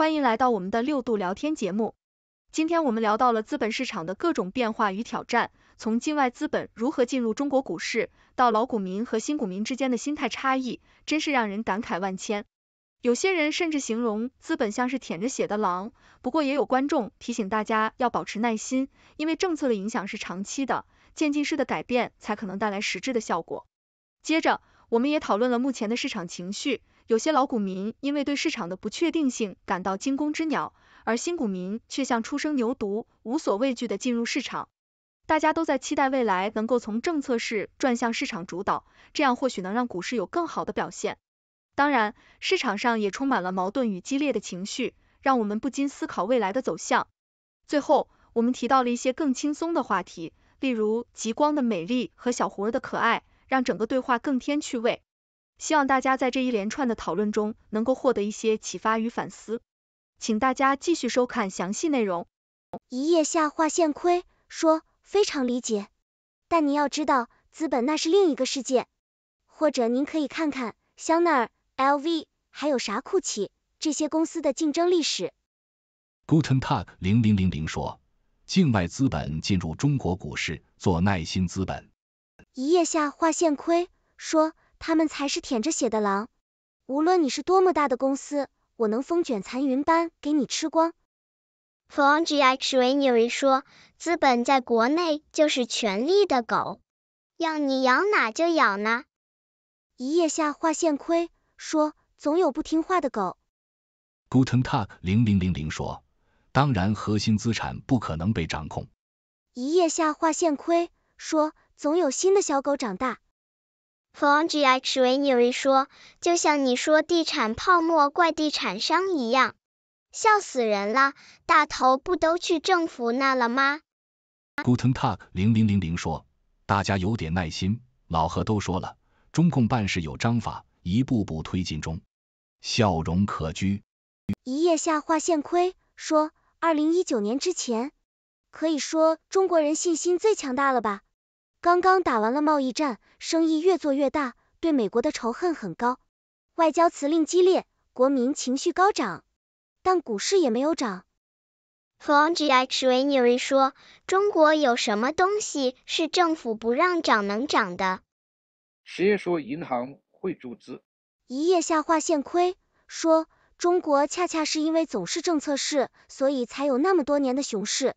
欢迎来到我们的六度聊天节目。今天我们聊到了资本市场的各种变化与挑战，从境外资本如何进入中国股市，到老股民和新股民之间的心态差异，真是让人感慨万千。有些人甚至形容资本像是舔着血的狼，不过也有观众提醒大家要保持耐心，因为政策的影响是长期的，渐进式的改变才可能带来实质的效果。接着，我们也讨论了目前的市场情绪。有些老股民因为对市场的不确定性感到惊弓之鸟，而新股民却像初生牛犊，无所畏惧地进入市场。大家都在期待未来能够从政策市转向市场主导，这样或许能让股市有更好的表现。当然，市场上也充满了矛盾与激烈的情绪，让我们不禁思考未来的走向。最后，我们提到了一些更轻松的话题，例如极光的美丽和小胡儿的可爱，让整个对话更添趣味。希望大家在这一连串的讨论中，能够获得一些启发与反思，请大家继续收看详细内容。一夜下划线亏说非常理解，但您要知道，资本那是另一个世界，或者您可以看看香奈儿、LV，还有啥酷奇，这些公司的竞争历史。Guten Talk 零零零零说，境外资本进入中国股市做耐心资本。一夜下划线亏说。他们才是舔着血的狼，无论你是多么大的公司，我能风卷残云般给你吃光。f a n g x i n x u e n y u 说，资本在国内就是权力的狗，要你咬哪就咬哪。一夜下划线亏，说总有不听话的狗。g u t e n t a l k 0 0 0 0说，当然核心资产不可能被掌控。一夜下划线亏，说总有新的小狗长大。f o n g j x v n y 说，就像你说地产泡沫怪地产商一样，笑死人了，大头不都去政府那了吗 g u t e n t a l k 0 0 0 0说，大家有点耐心，老何都说了，中共办事有章法，一步步推进中，笑容可掬。一夜下划线亏说，二零一九年之前，可以说中国人信心最强大了吧？刚刚打完了贸易战，生意越做越大，对美国的仇恨很高，外交辞令激烈，国民情绪高涨，但股市也没有涨。Fangjiaxuaner 说，中国有什么东西是政府不让涨能涨的？石业说，银行会注资。一夜下划线亏，说中国恰恰是因为总是政策市，所以才有那么多年的熊市。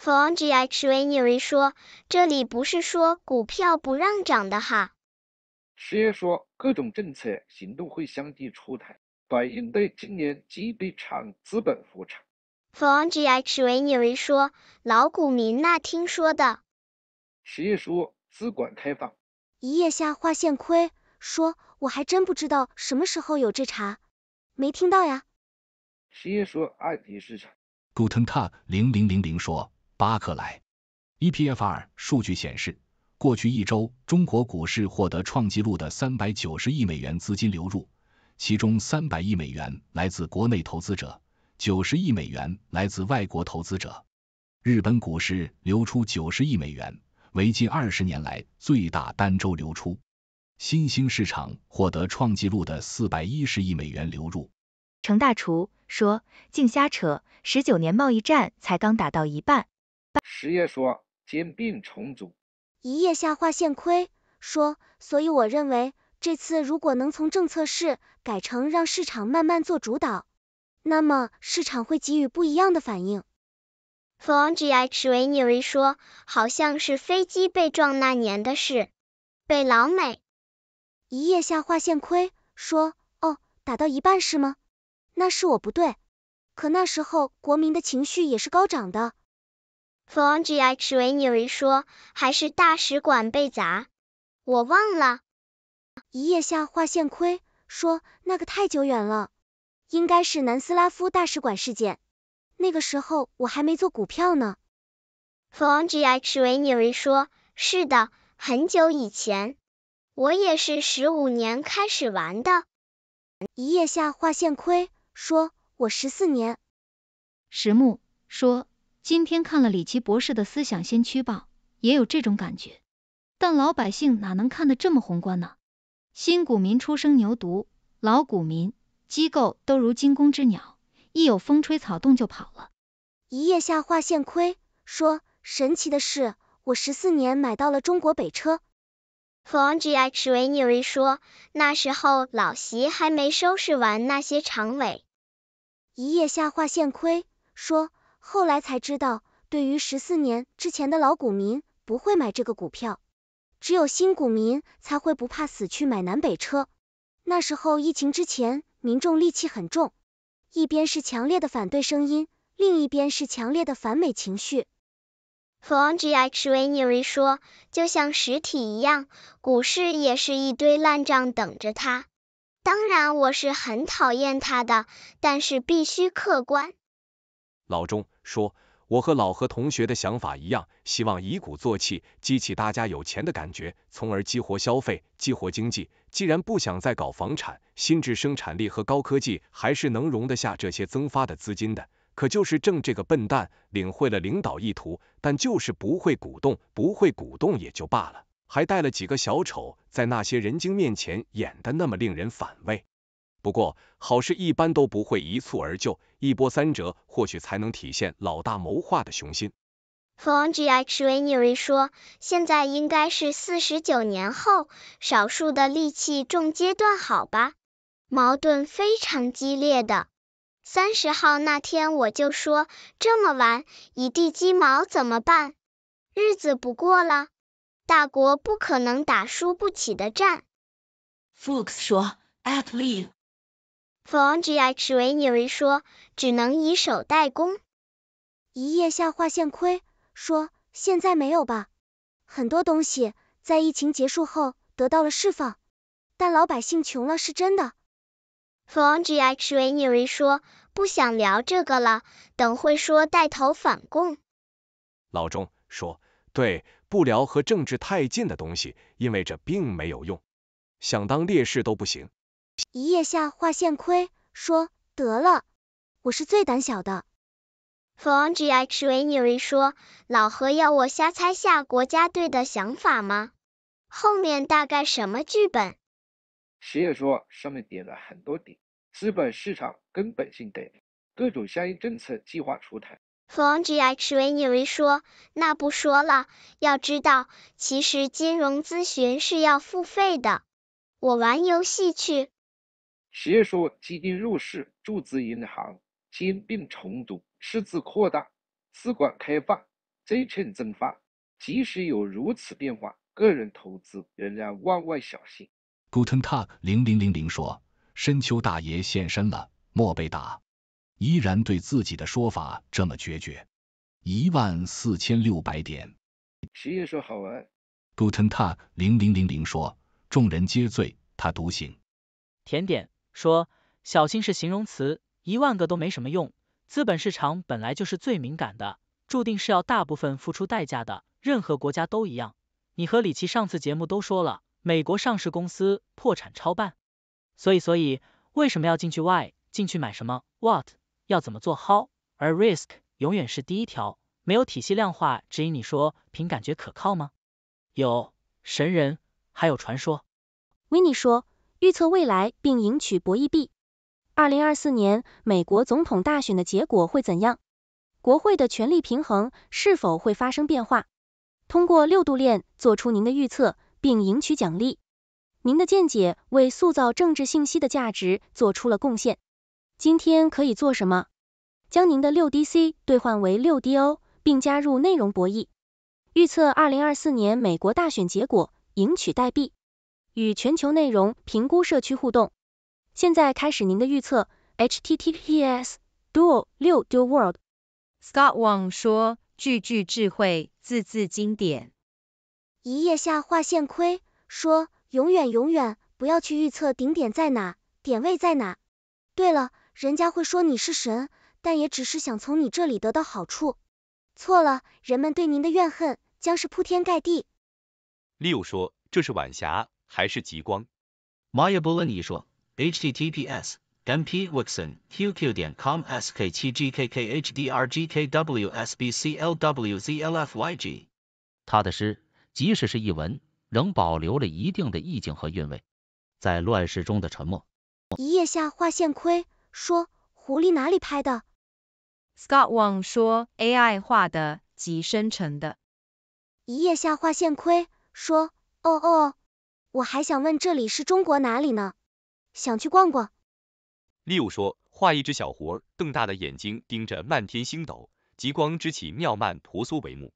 f o n G H V N 说，这里不是说股票不让涨的哈。十爷说，各种政策行动会相继出台，反映对今年基底长资本浮产。” f o n G H V N 说，老股民那听说的。十爷说，资管开放。一夜下划线亏，说我还真不知道什么时候有这茬，没听到呀。十爷说，二级市场。古腾踏零零零零0000说。巴克莱 E P F R 数据显示，过去一周中国股市获得创纪录的三百九十亿美元资金流入，其中三百亿美元来自国内投资者，九十亿美元来自外国投资者。日本股市流出九十亿美元，为近二十年来最大单周流出。新兴市场获得创纪录的四百一十亿美元流入。程大厨说：“净瞎扯，十九年贸易战才刚打到一半。”十业说兼并重组，一叶下划线亏说，所以我认为这次如果能从政策市改成让市场慢慢做主导，那么市场会给予不一样的反应。From Gi Shuanyi 说，好像是飞机被撞那年的事，被老美。一叶下划线亏说，哦，打到一半是吗？那是我不对，可那时候国民的情绪也是高涨的。f o n g e x v n e w y 说，还是大使馆被砸，我忘了。一夜下划线亏说，那个太久远了，应该是南斯拉夫大使馆事件，那个时候我还没做股票呢。f o n g e x v n e w y 说，是的，很久以前，我也是十五年开始玩的。一夜下划线亏说，我十四年。石木说。今天看了李奇博士的思想先驱报，也有这种感觉。但老百姓哪能看得这么宏观呢？新股民出生牛犊，老股民、机构都如惊弓之鸟，一有风吹草动就跑了。一夜下划线亏，说神奇的是，我十四年买到了中国北车。n gxway 说，那时候老习还没收拾完那些常委。一夜下划线亏，说。后来才知道，对于十四年之前的老股民不会买这个股票，只有新股民才会不怕死去买南北车。那时候疫情之前，民众戾气很重，一边是强烈的反对声音，另一边是强烈的反美情绪。FangyXvniery 说，就像实体一样，股市也是一堆烂账等着他。当然我是很讨厌他的，但是必须客观。老钟说：“我和老何同学的想法一样，希望以鼓作气，激起大家有钱的感觉，从而激活消费，激活经济。既然不想再搞房产，新制生产力和高科技还是能容得下这些增发的资金的。可就是挣这个笨蛋，领会了领导意图，但就是不会鼓动，不会鼓动也就罢了，还带了几个小丑在那些人精面前演的那么令人反胃。”不过，好事一般都不会一蹴而就，一波三折或许才能体现老大谋划的雄心。Huangji x u e a n y i 说，现在应该是四十九年后，少数的利器重阶段，好吧？矛盾非常激烈。的三十号那天我就说，这么玩，一地鸡毛怎么办？日子不过了。大国不可能打输不起的战。Fox 说，At least。f o n g j x 为尼维说，只能以守代攻。一叶下划线亏，说现在没有吧。很多东西在疫情结束后得到了释放，但老百姓穷了是真的。f o n g j x 为尼维说，不想聊这个了，等会说带头反共。老钟说，对，不聊和政治太近的东西，因为这并没有用，想当烈士都不行。一叶下划线亏，说得了，我是最胆小的。f n gxvny 说，老何要我瞎猜下国家队的想法吗？后面大概什么剧本？实业说上面点了很多点，资本市场根本性得，各种相应政策计划出台。f n gxvny 说，那不说了，要知道，其实金融咨询是要付费的，我玩游戏去。十月说，基金入市，注资银行，兼并重组，市值扩大，资管开放，债券增发。即使有如此变化，个人投资仍然万万小心。g u o d e n t a l 零零零零说，深秋大爷现身了，莫被打，依然对自己的说法这么决绝。一万四千六百点。十月说好玩。g u o d e n t a l 零零零零说，众人皆醉，他独醒。甜点。说小心是形容词，一万个都没什么用。资本市场本来就是最敏感的，注定是要大部分付出代价的，任何国家都一样。你和李琦上次节目都说了，美国上市公司破产超半，所以所以为什么要进去 Why？进去买什么 What？要怎么做 How？而 Risk 永远是第一条，没有体系量化指引，你说凭感觉可靠吗？有神人，还有传说。维尼说。预测未来并赢取博弈币。二零二四年美国总统大选的结果会怎样？国会的权力平衡是否会发生变化？通过六度链做出您的预测并赢取奖励。您的见解为塑造政治信息的价值做出了贡献。今天可以做什么？将您的六 DC 兑换为六 DO，并加入内容博弈。预测二零二四年美国大选结果，赢取代币。与全球内容评估社区互动，现在开始您的预测。https://duo6duoworld.scottwang 说，句句智慧，字字经典。一页下划线亏说，永远永远不要去预测顶点在哪，点位在哪。对了，人家会说你是神，但也只是想从你这里得到好处。错了，人们对您的怨恨将是铺天盖地。Leo 说，这是晚霞。还是极光。Maya b 马 l 波文你说，h t t p s m p w u x o n q q 点 com s k 七 g k k h d r g k w s b c l w z l f y g。他的诗，即使是译文，仍保留了一定的意境和韵味。在乱世中的沉默。一夜下划线亏说，狐狸哪里拍的？Scott Wang 说，AI 画的，极深沉的。一夜下划线亏说，哦哦。我还想问这里是中国哪里呢？想去逛逛。Leo 说，画一只小狐，瞪大的眼睛盯着漫天星斗，极光之起妙曼婆娑帷幕。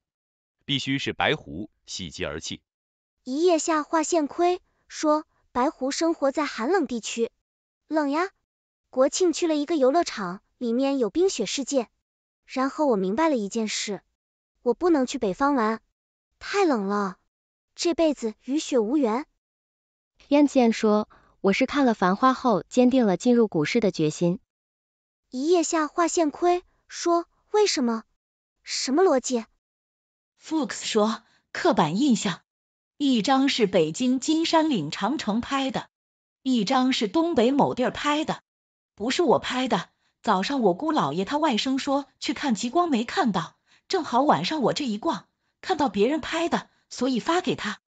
必须是白狐，喜极而泣。一叶下画线亏，说白狐生活在寒冷地区，冷呀。国庆去了一个游乐场，里面有冰雪世界。然后我明白了一件事，我不能去北方玩，太冷了，这辈子与雪无缘。燕子燕说：“我是看了《繁花》后，坚定了进入股市的决心。”一夜下划线亏，说：“为什么？什么逻辑？” Fox 说：“刻板印象。”一张是北京金山岭长城拍的，一张是东北某地儿拍的，不是我拍的。早上我姑姥爷他外甥说去看极光没看到，正好晚上我这一逛，看到别人拍的，所以发给他。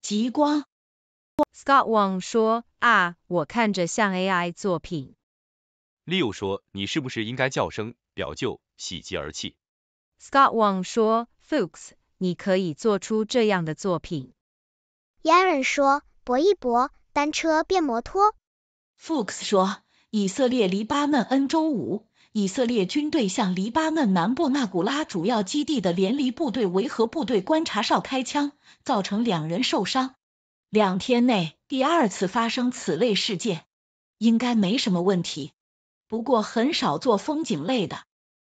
极光。Scott Wang 说，啊，我看着像 AI 作品。Leo 说，你是不是应该叫声表舅，喜极而泣。Scott Wang 说，Fox，你可以做出这样的作品。y a r e n 说，搏一搏，单车变摩托。Fox 说，以色列黎巴嫩恩周五，以色列军队向黎巴嫩南部纳古拉主要基地的联黎部队维和部队观察哨开枪，造成两人受伤。两天内第二次发生此类事件，应该没什么问题。不过很少做风景类的，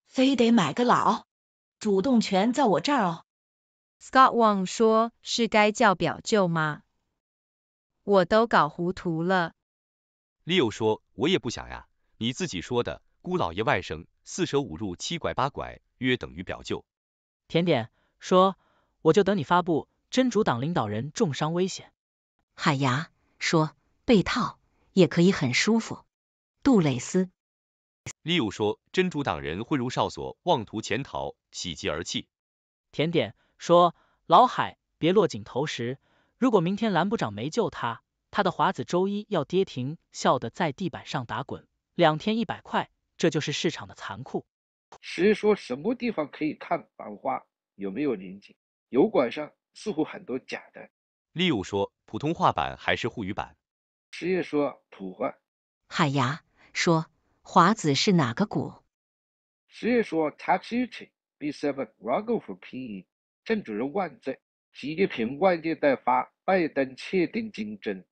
非得买个老。主动权在我这儿哦。Scott Wang 说，是该叫表舅吗？我都搞糊涂了。Leo 说，我也不想呀，你自己说的，姑老爷外甥，四舍五入七拐八拐，约等于表舅。甜点说，我就等你发布真主党领导人重伤危险。海牙说，被套也可以很舒服。杜蕾斯。利奥说，真主党人混入哨所，妄图潜逃，喜极而泣。甜点说，老海别落井投石。如果明天蓝部长没救他，他的华子周一要跌停，笑得在地板上打滚。两天一百块，这就是市场的残酷。谁说什么地方可以看繁花？有没有临界？油管上似乎很多假的。利奥说。普通话版还是沪语版？师爷说普话。海牙说，华子是哪个国？师爷说，taxi b7 ragoff 拼音。郑主任万岁！习近平外界再发，拜登确定竞争。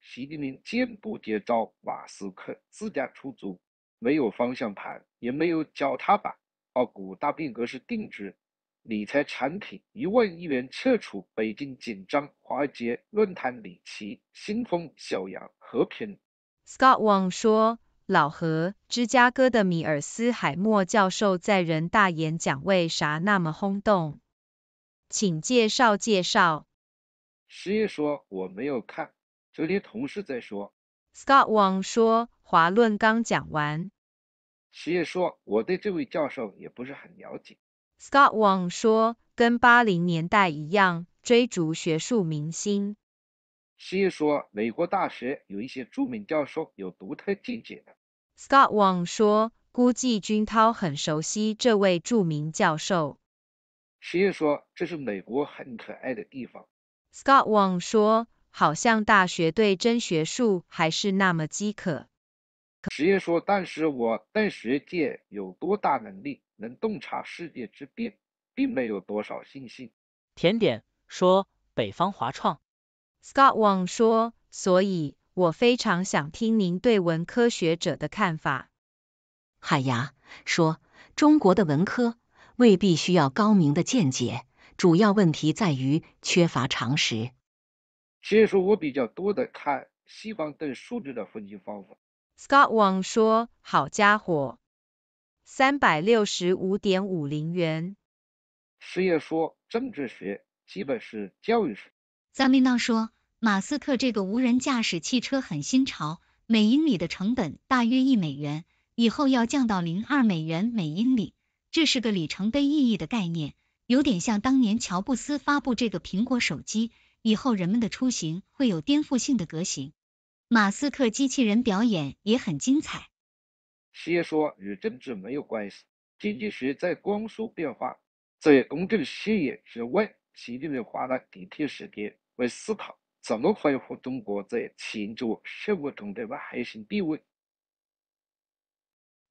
习近平见不接招，马斯克自家出租，没有方向盘，也没有脚踏板，而古大变革是定制。理财产品一万亿元撤出，北京紧张，华尔街论坛里奇、新风、小杨、和平。Scott Wang 说，老何，芝加哥的米尔斯海默教授在人大演讲为啥那么轰动？请介绍介绍。实业说，我没有看，昨天同事在说。Scott Wang 说，华论刚讲完。实业说，我对这位教授也不是很了解。Scott Wang 说，跟八零年代一样，追逐学术明星。实业说，美国大学有一些著名教授，有独特见解的。Scott Wang 说，估计君涛很熟悉这位著名教授。实业说，这是美国很可爱的地方。Scott Wang 说，好像大学对真学术还是那么饥渴。实业说，但是我邓学界有多大能力？能洞察世界之变，并没有多少信心。甜点说，北方华创。Scott Wang 说，所以我非常想听您对文科学者的看法。海牙说，中国的文科未必需要高明的见解，主要问题在于缺乏常识。其实说我比较多的看西方对数据的分析方法。Scott Wang 说，好家伙。三百六十五点五零元。师业说，政治学基本是教育学。张明道说，马斯克这个无人驾驶汽车很新潮，每英里的成本大约一美元，以后要降到零二美元每英里，这是个里程碑意义的概念，有点像当年乔布斯发布这个苹果手机，以后人们的出行会有颠覆性的革新。马斯克机器人表演也很精彩。先说与政治没有关系，经济学在光速变化，在公正视野之外，希利的话呢，的确是对。为思考，怎么恢复中国在全球事会中的核心地位。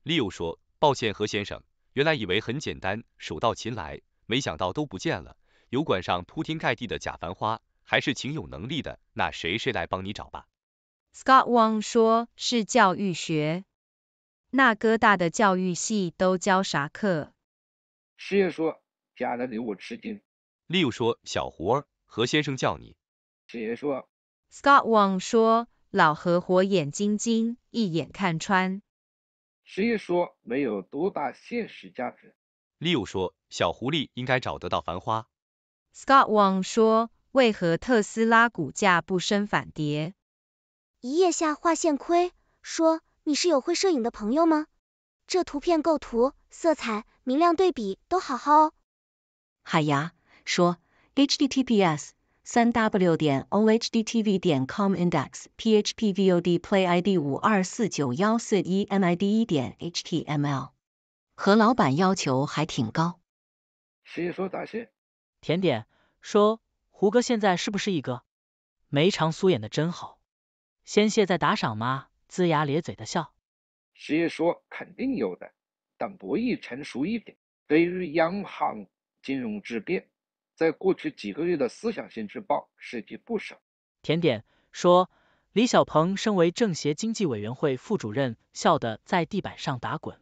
例如说，抱歉何先生，原来以为很简单，手到擒来，没想到都不见了。油管上铺天盖地的假繁花，还是挺有能力的，那谁谁来帮你找吧。Scott Wang 说是教育学。那哥大的教育系都教啥课？师爷说，吓了你我吃惊。Leo 说，小胡儿何先生叫你。师爷说。Scott Wang 说，老何火眼金睛，一眼看穿。师爷说，没有多大现实价值。Leo 说，小狐狸应该找得到繁花。Scott Wang 说，为何特斯拉股价不升反跌？一夜下划线亏，说。你是有会摄影的朋友吗？这图片构图、色彩、明亮、对比都好好哦。海牙说，h d t p s 三 w 点 o h d t v 点 com index p h p v o d play i d 五二四九幺四一 m i d 一点 h t m l。何老板要求还挺高。先说感谢。甜点说，胡歌现在是不是一个？梅长苏演的真好。先谢再打赏吗？龇牙咧嘴的笑，师爷说肯定有的，但不易成熟一点。对于央行金融质变，在过去几个月的思想性质报涉及不少。甜点说，李小鹏身为政协经济委员会副主任，笑得在地板上打滚。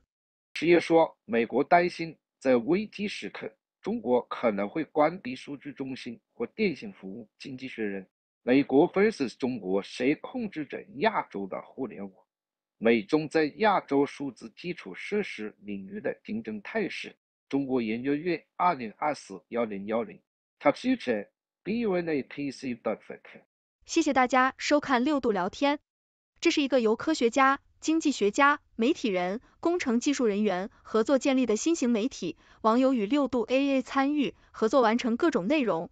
师爷说，美国担心在危机时刻，中国可能会关闭数据中心或电信服务。经济学人。美国 vs 中国，谁控制着亚洲的互联网？美中在亚洲数字基础设施领域的竞争态势。中国研究院，二零二四幺零幺零。他宣称。谢谢大家收看六度聊天。这是一个由科学家、经济学家、媒体人、工程技术人员合作建立的新型媒体。网友与六度 AA 参与合作完成各种内容。